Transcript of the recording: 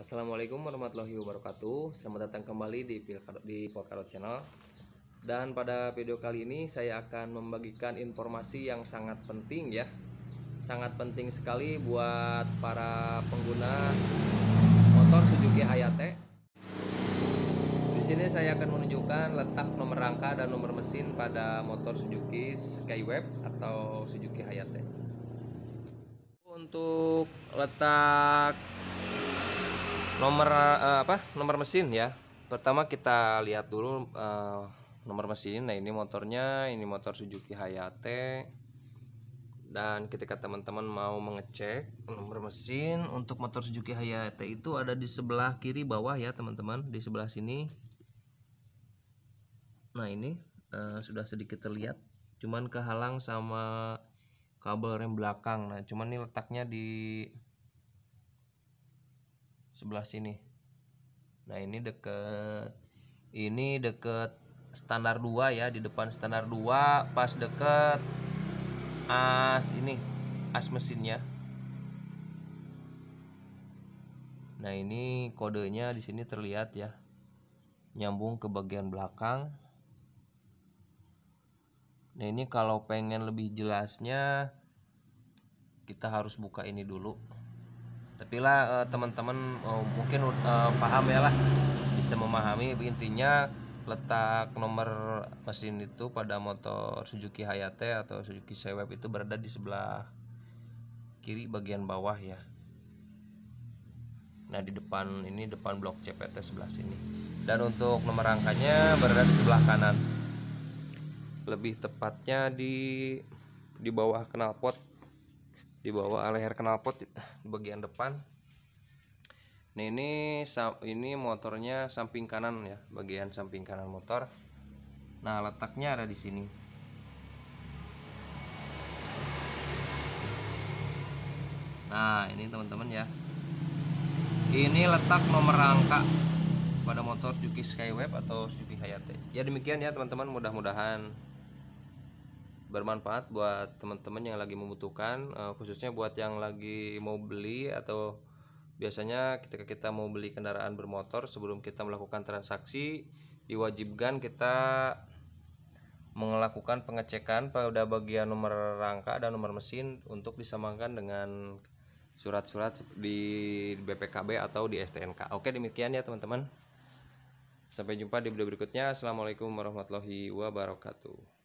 Assalamualaikum warahmatullahi wabarakatuh. Selamat datang kembali di di Polkarot Channel. Dan pada video kali ini saya akan membagikan informasi yang sangat penting ya. Sangat penting sekali buat para pengguna motor Suzuki Hayate. Di sini saya akan menunjukkan letak nomor rangka dan nomor mesin pada motor Suzuki Skyweb atau Suzuki Hayate. Untuk letak nomor uh, apa nomor mesin ya pertama kita lihat dulu uh, nomor mesin nah ini motornya ini motor Suzuki Hayate dan ketika teman-teman mau mengecek nomor mesin untuk motor Suzuki Hayate itu ada di sebelah kiri bawah ya teman-teman di sebelah sini nah ini uh, sudah sedikit terlihat cuman kehalang sama kabel rem belakang nah cuman ini letaknya di sebelah sini nah ini deket ini deket standar 2 ya di depan standar 2 pas deket as ini as mesinnya nah ini kodenya di sini terlihat ya nyambung ke bagian belakang nah ini kalau pengen lebih jelasnya kita harus buka ini dulu tapi lah uh, teman-teman uh, mungkin uh, paham ya lah bisa memahami intinya letak nomor mesin itu pada motor Suzuki Hayate atau Suzuki Sewep itu berada di sebelah kiri bagian bawah ya nah di depan ini depan blok CPT sebelah sini dan untuk nomor rangkanya berada di sebelah kanan lebih tepatnya di di bawah knalpot di bawah leher knalpot di bagian depan nah ini ini motornya samping kanan ya bagian samping kanan motor nah letaknya ada di sini nah ini teman-teman ya ini letak nomor rangka pada motor Suzuki Skywave atau Suzuki Hayate ya demikian ya teman-teman mudah-mudahan bermanfaat buat teman-teman yang lagi membutuhkan uh, khususnya buat yang lagi mau beli atau biasanya ketika kita mau beli kendaraan bermotor sebelum kita melakukan transaksi diwajibkan kita melakukan pengecekan pada bagian nomor rangka dan nomor mesin untuk disamakan dengan surat-surat di BPKB atau di STNK. Oke, demikian ya teman-teman. Sampai jumpa di video berikutnya. Assalamualaikum warahmatullahi wabarakatuh.